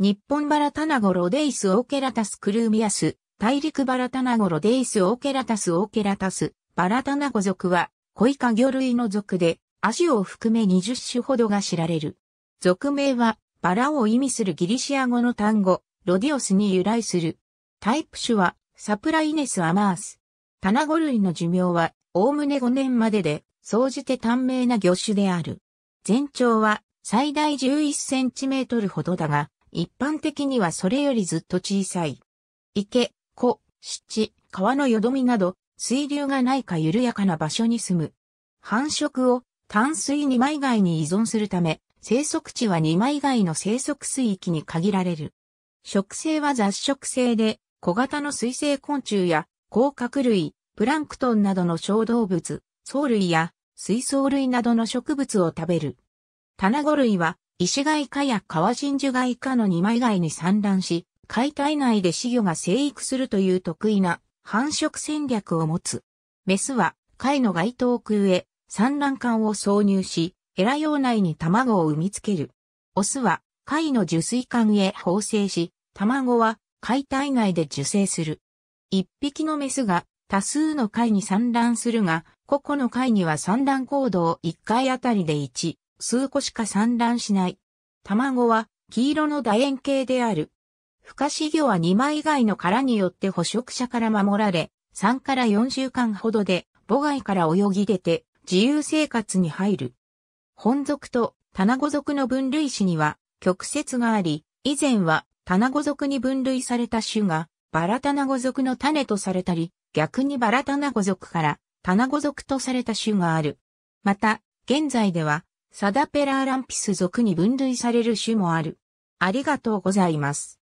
日本バラタナゴロデイスオーケラタスクルーミアス、大陸バラタナゴロデイスオーケラタスオーケラタス、バラタナゴ属は、コイカ魚類の属で、足を含め20種ほどが知られる。属名は、バラを意味するギリシア語の単語、ロディオスに由来する。タイプ種は、サプライネスアマース。タナゴ類の寿命は、おおむね5年までで、総じて短命な魚種である。全長は、最大11センチメートルほどだが、一般的にはそれよりずっと小さい。池、湖、湿地、川のよどみなど、水流がないか緩やかな場所に住む。繁殖を淡水二枚貝に依存するため、生息地は二枚貝の生息水域に限られる。植生は雑食性で、小型の水生昆虫や、甲殻類、プランクトンなどの小動物、藻類や水藻類などの植物を食べる。タナゴ類は石貝科や川真珠貝科の二枚貝に産卵し、海体内で死魚が生育するという得意な繁殖戦略を持つ。メスは貝の外頭空へ産卵管を挿入し、エラ用内に卵を産みつける。オスは貝の受水管へ放生し、卵は貝体内で受精する。一匹のメスが多数の貝に産卵するが、個々の貝には産卵行動1回あたりで1、数個しか産卵しない。卵は黄色の楕円形である。孵化死魚は2枚以外の殻によって捕食者から守られ、3から4週間ほどで母外から泳ぎ出て自由生活に入る。本属と子属の分類詞には曲折があり、以前は子属に分類された種がバラ子属の種とされたり、逆にバラ子属から子属とされた種がある。また、現在ではサダペラーランピス属に分類される種もある。ありがとうございます。